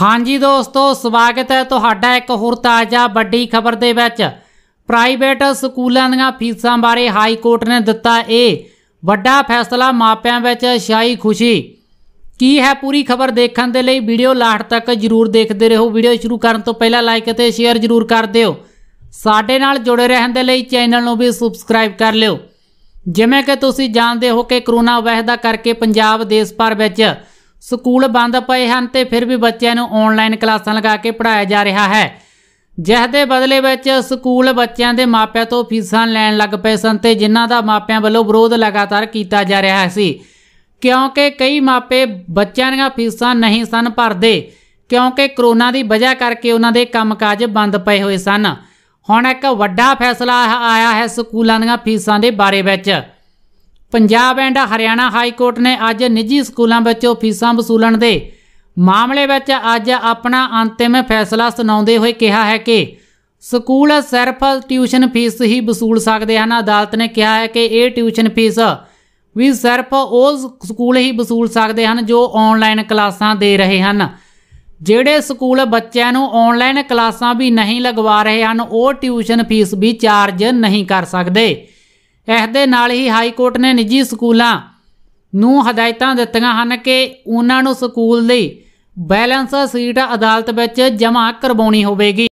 ਹਾਂਜੀ ਦੋਸਤੋ ਸਵਾਗਤ ਹੈ ਤੁਹਾਡਾ ਇੱਕ ਹੋਰ ਤਾਜ਼ਾ ਵੱਡੀ ਖਬਰ ਦੇ ਵਿੱਚ ਪ੍ਰਾਈਵੇਟ ਸਕੂਲਾਂ ਦੀਆਂ ਫੀਸਾਂ ਬਾਰੇ ਹਾਈ ਕੋਰਟ ਨੇ ਦਿੱਤਾ ਇਹ ਵੱਡਾ ਫੈਸਲਾ ਮਾਪਿਆਂ ਵਿੱਚ ਸ਼ਾਈ ਖੁਸ਼ੀ ਕੀ ਹੈ ਪੂਰੀ ਖਬਰ ਦੇਖਣ ਦੇ ਲਈ ਵੀਡੀਓ ਲਾਸਟ ਤੱਕ ਜਰੂਰ ਦੇਖਦੇ ਰਹੋ ਵੀਡੀਓ ਸ਼ੁਰੂ ਕਰਨ ਤੋਂ ਪਹਿਲਾਂ ਲਾਈਕ ਅਤੇ ਸ਼ੇਅਰ ਜਰੂਰ ਕਰ ਦਿਓ ਸਾਡੇ ਨਾਲ ਜੁੜੇ ਰਹਿਣ ਦੇ ਲਈ ਚੈਨਲ ਨੂੰ ਵੀ ਸਬਸਕ੍ਰਾਈਬ ਕਰ ਲਿਓ ਜਿਵੇਂ ਕਿ ਤੁਸੀਂ ਜਾਣਦੇ ਹੋ ਕਿ ਕਰੋਨਾ ਵਹਿਦਾ ਦਾ ਕਰਕੇ ਪੰਜਾਬ ਦੇਸ਼ ਭਰ ਵਿੱਚ ਸਕੂਲ ਬੰਦ ਪਏ ਹਨ ਤੇ ਫਿਰ ਵੀ ਬੱਚਿਆਂ ਨੂੰ ਆਨਲਾਈਨ ਕਲਾਸਾਂ ਲਗਾ ਕੇ ਪੜਾਇਆ ਜਾ ਰਿਹਾ ਹੈ ਜਿਸ ਦੇ ਬਦਲੇ ਵਿੱਚ ਸਕੂਲ ਬੱਚਿਆਂ ਦੇ ਮਾਪਿਆਂ ਤੋਂ ਫੀਸਾਂ ਲੈਣ ਲੱਗ ਪਏ ਸਨ ਤੇ ਜਿਨ੍ਹਾਂ ਦਾ ਮਾਪਿਆਂ ਵੱਲੋਂ ਵਿਰੋਧ ਲਗਾਤਾਰ ਕੀਤਾ ਜਾ ਰਿਹਾ ਸੀ ਕਿਉਂਕਿ ਕਈ ਮਾਪੇ ਬੱਚਿਆਂ ਦੀਆਂ ਫੀਸਾਂ ਨਹੀਂ ਸਨ ਭਰਦੇ ਕਿਉਂਕਿ ਕਰੋਨਾ ਦੀ ਵਜ੍ਹਾ ਕਰਕੇ ਉਹਨਾਂ ਦੇ ਕੰਮਕਾਜ ਬੰਦ ਪਏ ਹੋਏ ਸਨ ਹੁਣ ਇੱਕ ਵੱਡਾ ਫੈਸਲਾ ਆਇਆ ਹੈ ਸਕੂਲਾਂ ਦੀਆਂ ਫੀਸਾਂ ਦੇ ਬਾਰੇ ਵਿੱਚ Punjab and Haryana High Court ਨੇ ਅੱਜ ਨਿੱਜੀ ਸਕੂਲਾਂ ਵਿੱਚੋਂ ਫੀਸਾਂ ਵਸੂਲਣ ਦੇ ਮਾਮਲੇ ਵਿੱਚ ਅੱਜ ਆਪਣਾ ਅੰਤਿਮ ਫੈਸਲਾ ਸੁਣਾਉਂਦੇ ਹੋਏ ਕਿਹਾ ਹੈ ਕਿ ਸਕੂਲ ਸਿਰਫ ਟਿਊਸ਼ਨ ਫੀਸ ਹੀ ਵਸੂਲ ਸਕਦੇ ਹਨ ਅਦਾਲਤ ਨੇ ਕਿਹਾ ਹੈ ਕਿ ਇਹ ਟਿਊਸ਼ਨ ਫੀਸ ਵੀ ਸਿਰਫ ਉਹ ਸਕੂਲ ਹੀ ਵਸੂਲ ਸਕਦੇ ਹਨ ਜੋ ਆਨਲਾਈਨ ਕਲਾਸਾਂ ਦੇ ਰਹੇ ਹਨ ਜਿਹੜੇ ਸਕੂਲ ਬੱਚਿਆਂ ਨੂੰ ਆਨਲਾਈਨ ਕਲਾਸਾਂ ਵੀ ਨਹੀਂ ਲਗਵਾ ਰਹੇ ਹਨ ਉਹ ਟਿਊਸ਼ਨ ਫੀਸ ਵੀ ਚਾਰਜ ਨਹੀਂ ਕਰ ਸਕਦੇ ਇਸ ਦੇ ਨਾਲ ਹੀ ਹਾਈ ਕੋਰਟ ਨੇ ਨਿੱਜੀ ਸਕੂਲਾਂ ਨੂੰ ਹਦਾਇਤਾਂ ਦਿੱਤੀਆਂ ਹਨ ਕਿ ਉਹਨਾਂ ਨੂੰ ਸਕੂਲ ਲਈ ਬੈਲੈਂਸ ਸੀਟ ਅਦਾਲਤ ਵਿੱਚ ਜਮ੍ਹਾਂ ਕਰਵਾਉਣੀ ਹੋਵੇਗੀ